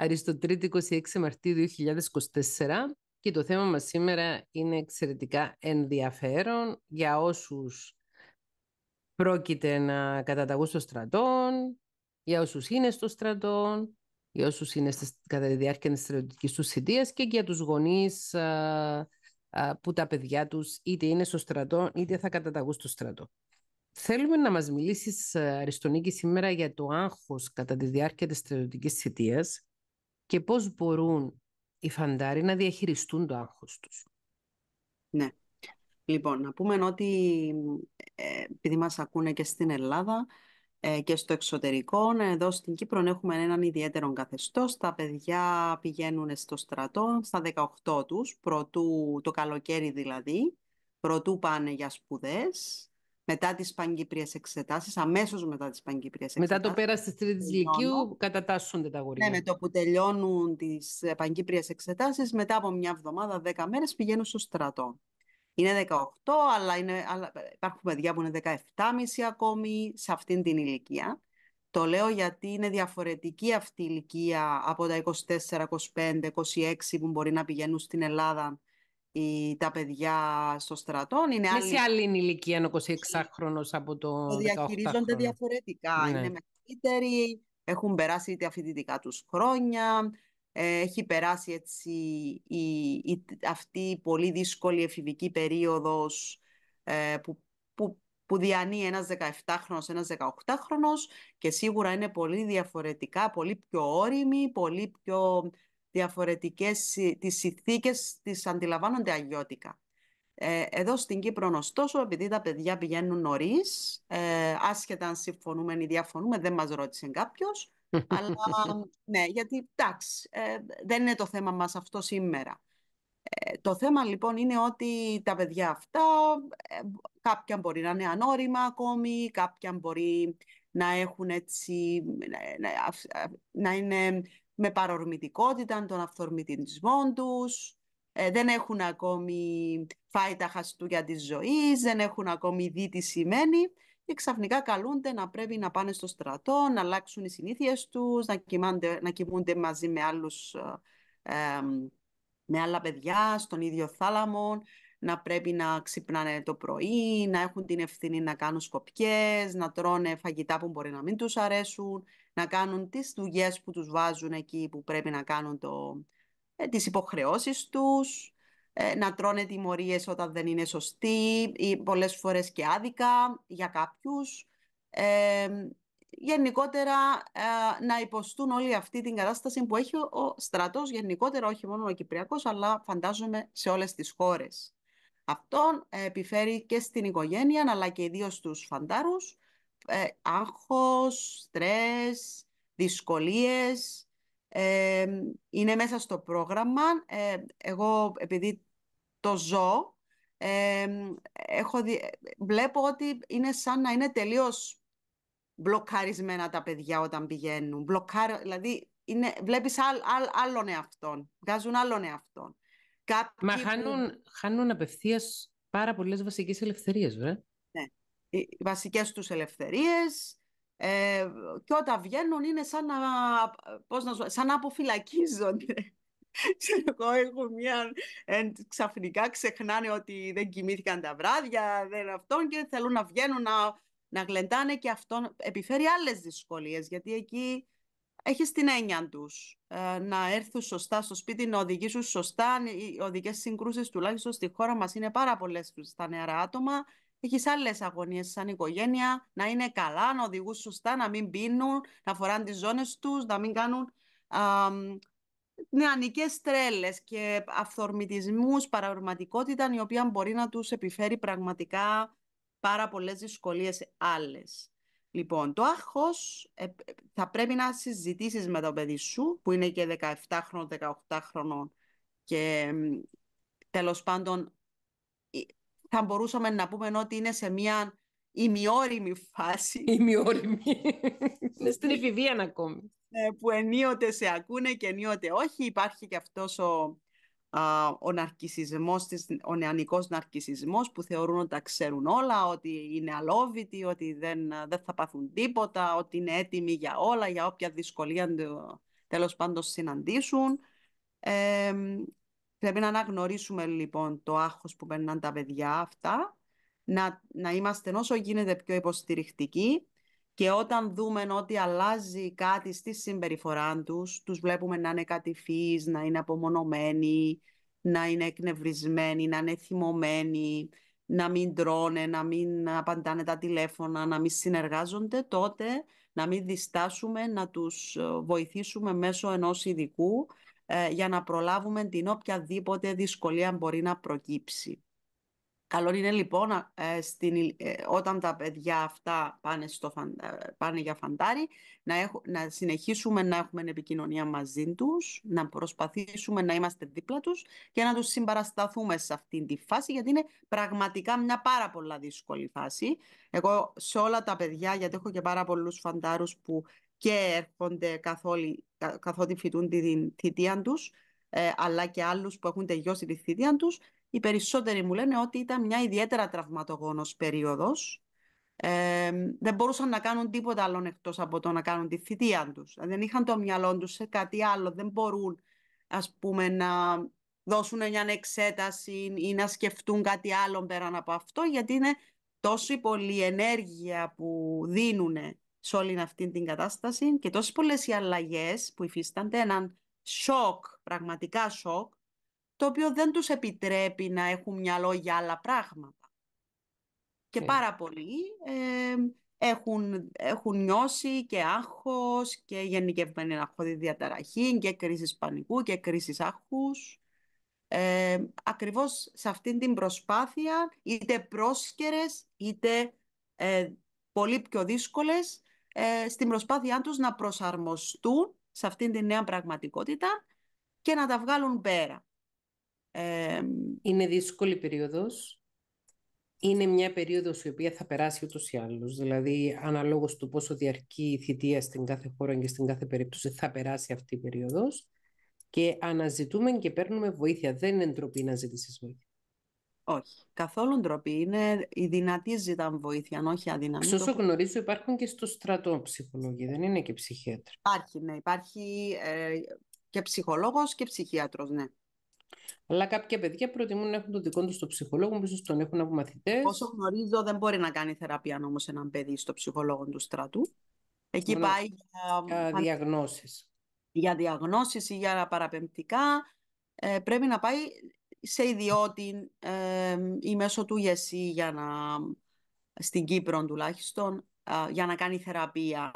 Αριστοτρίτη 26 Μαρτίου 2024 και το θέμα μας σήμερα είναι εξαιρετικά ενδιαφέρον για όσους πρόκειται να καταταγούν στο στρατό, για όσους είναι στο στρατόν, για όσους είναι κατά τη διάρκεια της στρατιωτικής τους συντίας και για τους γονείς α, α, που τα παιδιά τους είτε είναι στο στρατό είτε θα καταταγούν στο στρατό. Θέλουμε να μας μιλήσεις, ε, Αριστονίκη, σήμερα για το άγχος κατά τη διάρκεια της στρατιωτικής θητείας και πώς μπορούν οι φαντάροι να διαχειριστούν το άγχος τους. Ναι. Λοιπόν, να πούμε ότι ε, επειδή μας ακούνε και στην Ελλάδα ε, και στο εξωτερικό, ναι, εδώ στην Κύπρο έχουμε έναν ιδιαίτερο καθεστώς. Τα παιδιά πηγαίνουν στο στρατό στα 18 τους, προτού, το καλοκαίρι δηλαδή, προτού πάνε για σπουδές μετά τις πανκύπριες εξετάσεις, αμέσως μετά τις πανκύπριες εξετάσεις. Μετά το πέρας της τρίτης λυκείου κατατάσσονται τα αγορία. Ναι, με το που τελειώνουν τις ε, πανκύπριες εξετάσεις, μετά από μια εβδομάδα, δέκα μέρες πηγαίνουν στο στρατό. Είναι 18, αλλά, είναι, αλλά ε, υπάρχουν παιδιά που είναι 17,5 ακόμη σε αυτήν την ηλικία. Το λέω γιατί είναι διαφορετική αυτή η ηλικία από τα 24, 25, 26 που μπορεί να πηγαίνουν στην Ελλάδα οι, τα παιδιά στο στρατό. Είναι άλλη... σε άλλη ηλικία, 26χρονο από το. Το διαχειρίζονται διαφορετικά. Ναι. Είναι μεγαλύτεροι, έχουν περάσει τα φοιτητικά τους χρόνια. Ε, έχει περάσει έτσι η, αυτή η πολύ δύσκολη εφηβική περίοδος ε, που, που, που διανύει ένας 17χρονος, ένας 18χρονος και σίγουρα είναι πολύ διαφορετικά, πολύ πιο όρημοι, πολύ πιο διαφορετικές τις ηθίκες τις αντιλαμβάνονται αγιώτικα. Ε, εδώ στην Κύπρο, ωστόσο, επειδή τα παιδιά πηγαίνουν νωρίς, ε, άσχετα αν συμφωνούμε ή διαφωνούμε, δεν μας ρώτησε κάποιος. αλλά ναι, γιατί εντάξει, ε, δεν είναι το θέμα μας αυτό σήμερα. Ε, το θέμα λοιπόν είναι ότι τα παιδιά αυτά, ε, κάποια μπορεί να είναι ανώριμα ακόμη, κάποια μπορεί να έχουν έτσι, να είναι με παρορμητικότητα των αυθορμητισμών τους, ε, δεν έχουν ακόμη φάει τα για της ζωής, δεν έχουν ακόμη δει τι σημαίνει και ξαφνικά καλούνται να πρέπει να πάνε στο στρατό, να αλλάξουν οι συνήθειες τους, να, κοιμάνται, να κοιμούνται μαζί με άλλους ε, με άλλα παιδιά στον ίδιο θάλαμο, να πρέπει να ξυπνάνε το πρωί, να έχουν την ευθύνη να κάνουν σκοπιές, να τρώνε φαγητά που μπορεί να μην τους αρέσουν, να κάνουν τις δουλειές που τους βάζουν εκεί που πρέπει να κάνουν το, ε, τις υποχρεώσεις τους, ε, να τρώνε τιμωρίες όταν δεν είναι σωστοί ή πολλές φορές και άδικα για κάποιους. Ε, γενικότερα ε, να υποστούν όλη αυτή την κατάσταση που έχει ο στρατός γενικότερα, όχι μόνο ο Κυπριακός, αλλά φαντάζομαι σε όλες τις χώρες. Αυτό ε, επιφέρει και στην οικογένεια, αλλά και ιδίως στους φαντάρους, ε, άγχος, στρες, δυσκολίες. Ε, είναι μέσα στο πρόγραμμα. Ε, εγώ επειδή το ζω, ε, έχω βλέπω ότι είναι σαν να είναι τελείως μπλοκαρισμένα τα παιδιά όταν πηγαίνουν. Μπλοκάρ, δηλαδή είναι, βλέπεις άλλ, άλλον εαυτόν, βγάζουν άλλον εαυτόν. Κάποιοι Μα χάνουν, χάνουν απευθείας πάρα πολλές βασικές ελευθερίες, βρε. Ναι, οι βασικές τους ελευθερίες ε, και όταν βγαίνουν είναι σαν να, πώς να, σαν να αποφυλακίζονται. Εγώ έχω μια... Ε, ξαφνικά ξεχνάνε ότι δεν κοιμήθηκαν τα βράδια, δεν αυτόν και θέλουν να βγαίνουν να, να γλεντάνε και αυτό επιφέρει άλλες δυσκολίες γιατί εκεί έχεις την έννοια τους ε, να έρθουν σωστά στο σπίτι, να οδηγήσουν σωστά. Οι οδικές συγκρούσεις, τουλάχιστον στη χώρα μας είναι πάρα πολλές στα νεαρά άτομα έχεις άλλες αγωνίες σαν οικογένεια, να είναι καλά, να οδηγούν σωστά, να μην πίνουν, να φοράνε τις ζώνες τους, να μην κάνουν νεανικέ νεανικές και αυθορμητισμούς, παραγωγματικότητα, η οποία μπορεί να τους επιφέρει πραγματικά πάρα πολλές δυσκολίες άλλες. Λοιπόν, το άγχος ε, θα πρέπει να συζητήσεις με το παιδί σου, που είναι και 17 χρόνων, 18 χρόνων και τέλος πάντων θα μπορούσαμε να πούμε ότι είναι σε μια ημιόριμη φάση. Ημιόριμη. είναι στην εφηβεία ακόμη. Ε, που ενίοτε σε ακούνε και ενίοτε όχι. Υπάρχει και αυτός ο, α, ο ναρκισισμός, ο νεανικός ναρκισισμός που θεωρούν ότι τα ξέρουν όλα, ότι είναι αλόβητοι, ότι δεν, δεν θα πάθουν τίποτα, ότι είναι έτοιμοι για όλα, για όποια δυσκολία τέλος πάντων συναντήσουν. Ε, Πρέπει να αναγνωρίσουμε λοιπόν το άγχος που περνάνε τα παιδιά αυτά, να, να είμαστε όσο γίνεται πιο υποστηρικτικοί και όταν δούμε ότι αλλάζει κάτι στη συμπεριφορά τους, τους βλέπουμε να είναι κατηφείς, να είναι απομονωμένοι, να είναι εκνευρισμένοι, να είναι θυμωμένοι, να μην τρώνε, να μην απαντάνε τα τηλέφωνα, να μην συνεργάζονται, τότε να μην διστάσουμε να τους ε, βοηθήσουμε μέσω ενός ειδικού ε, για να προλάβουμε την οποιαδήποτε δυσκολία μπορεί να προκύψει. Καλό είναι λοιπόν ε, στην, ε, όταν τα παιδιά αυτά πάνε, στο, πάνε για φαντάρι να, να συνεχίσουμε να έχουμε επικοινωνία μαζί τους, να προσπαθήσουμε να είμαστε δίπλα τους και να τους συμπαρασταθούμε σε αυτή τη φάση γιατί είναι πραγματικά μια πάρα πολλά δύσκολη φάση. Εγώ σε όλα τα παιδιά, γιατί έχω και πάρα πολλούς φαντάρους που και έρχονται καθόλου καθότι φοιτούν τη θητεία τους, ε, αλλά και άλλους που έχουν τελειώσει τη θητεία τους. οι περισσότεροι μου λένε ότι ήταν μια ιδιαίτερα τραυματογόνος περίοδος. Ε, δεν μπορούσαν να κάνουν τίποτα άλλο εκτός από το να κάνουν τη θητεία τους. Δηλαδή, δεν είχαν το μυαλό τους σε κάτι άλλο. Δεν μπορούν, ας πούμε, να δώσουν μια εξέταση ή να σκεφτούν κάτι άλλο πέραν από αυτό, γιατί είναι τόση πολλή ενέργεια που δίνουν σε όλη αυτή την κατάσταση και τόσες πολλές οι αλλαγές που υφίστανται, έναν σοκ, πραγματικά σοκ, το οποίο δεν τους επιτρέπει να έχουν μυαλό για άλλα πράγματα. Και ναι. πάρα πολλοί ε, έχουν, έχουν νιώσει και άγχος και γενικευμένη αγχώδη διαταραχή και κρίσης πανικού και κρίσης άγχους. Ε, ακριβώς σε αυτήν την προσπάθεια, είτε πρόσκερες είτε ε, πολύ πιο δύσκολες, ε, στην προσπάθειά τους να προσαρμοστούν σε αυτήν τη νέα πραγματικότητα και να τα βγάλουν πέρα. Ε, είναι δύσκολη περίοδος. Είναι μια περίοδος η οποία θα περάσει ούτως ή άλλως. Δηλαδή, αναλόγως του πόσο διαρκεί η θητεία στην κάθε χώρα και στην κάθε περίπτωση, θα περάσει αυτή η περίοδος. Και αναζητούμε και παίρνουμε βοήθεια. Δεν είναι ντροπή να βοήθεια. Όχι. Καθόλου ντροπή. Είναι οι δυνατοί ζητάν βοήθεια, όχι αδυναμοί. Σε όσο γνωρίζω, υπάρχουν και στο στρατό ψυχολόγοι, δεν είναι και ψυχίατροι. Υπάρχει, ναι. Υπάρχει ε, και ψυχολόγος και ψυχίατρος, ναι. Αλλά κάποια παιδιά προτιμούν να έχουν το δικό τους το ψυχολόγο, όπω τον έχουν από μαθητές. Όσο γνωρίζω, δεν μπορεί να κάνει θεραπεία όμω ένα παιδί στο ψυχολόγο του στρατού. Εκεί πάει για. Για διαγνώσεις. Για διαγνώσεις ή για παραπεμπτικά. Ε, πρέπει να πάει σε ιδιώτη ε, ή μέσω του γεσί για να, στην Κύπρο τουλάχιστον, για να κάνει θεραπεία.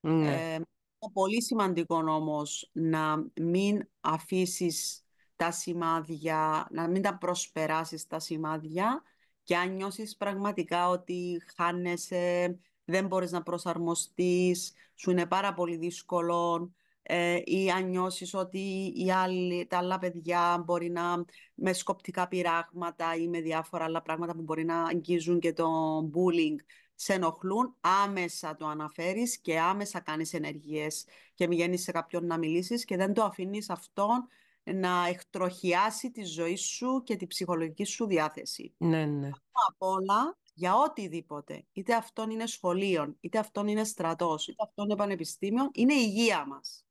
Ναι. Είναι πολύ σημαντικό όμως να μην αφήσεις τα σημάδια, να μην τα προσπεράσεις τα σημάδια και αν νιώσεις πραγματικά ότι χάνεσαι, δεν μπορείς να προσαρμοστείς, σου είναι πάρα πολύ δύσκολο ε, ή αν νιώσεις ότι οι άλλοι, τα άλλα παιδιά μπορεί να με σκοπτικά πειράγματα ή με διάφορα άλλα πράγματα που μπορεί να αγγίζουν και το bullying σε ενοχλούν, άμεσα το αναφέρεις και άμεσα κάνεις ενεργείες και μηγαίνεις σε κάποιον να μιλήσεις και δεν το αφήνεις αυτόν να εκτροχιάσει τη ζωή σου και τη ψυχολογική σου διάθεση. Ναι, ναι. Απ' όλα, για οτιδήποτε, είτε αυτόν είναι σχολείο, είτε αυτόν είναι στρατός, είτε αυτόν είναι πανεπιστήμιο, είναι η υγεία μας.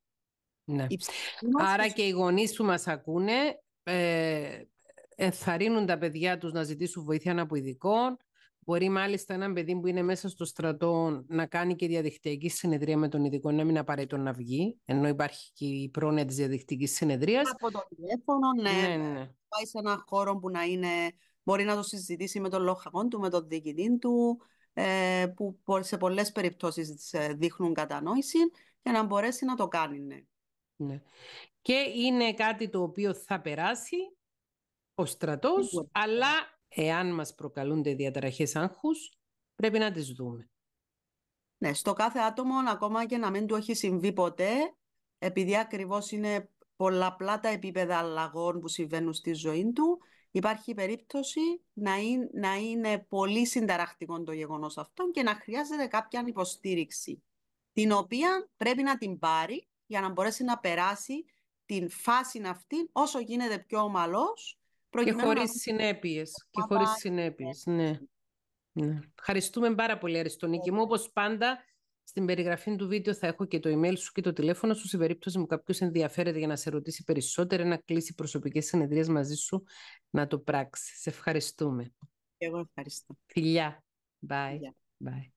Ναι. Άρα και οι γονείς που μας ακούνε ε, ενθαρρύνουν τα παιδιά τους να ζητήσουν βοήθεια από ειδικών. Μπορεί μάλιστα ένα παιδί που είναι μέσα στο στρατό να κάνει και διαδικτυακή συνεδρία με τον ειδικό, να μην απαραίτητο να βγει, ενώ υπάρχει και η πρόνοια της διαδικτυακής συνεδρίας. Από το τηλέφωνο, ναι. ναι, ναι. ναι. Πάει σε έναν χώρο που να είναι, μπορεί να το συζητήσει με τον λόγο του, με τον διοικητή του, ε, που σε πολλές περιπτώσεις ε, δείχνουν κατανόηση για να μπορέσει να το κάνει, ναι. Ναι. Και είναι κάτι το οποίο θα περάσει ο στρατός, αλλά εάν μας προκαλούνται διαταραχές άγχους, πρέπει να τις δούμε. Ναι, στο κάθε άτομο, ακόμα και να μην του έχει συμβεί ποτέ, επειδή ακριβώς είναι πολλαπλά τα επίπεδα αλλαγών που συμβαίνουν στη ζωή του, υπάρχει περίπτωση να είναι, να είναι πολύ συνταραχτικό το γεγονός αυτό και να χρειάζεται κάποια υποστήριξη, την οποία πρέπει να την πάρει για να μπορέσει να περάσει την φάση αυτή όσο γίνεται πιο ομαλός. Και χωρίς να... συνέπειες. Και χωρίς συνέπειες, ναι. ναι. Ευχαριστούμε πάρα πολύ, Αριστονίκη μου. Όπως πάντα, στην περιγραφή του βίντεο θα έχω και το email σου και το τηλέφωνο σου σε περίπτωση που κάποιος ενδιαφέρεται για να σε ρωτήσει περισσότερο, να κλείσει προσωπικές συνεδρίες μαζί σου, να το πράξει. Σε ευχαριστούμε. Εγώ ευχαριστώ. Φιλιά. Bye. Bye.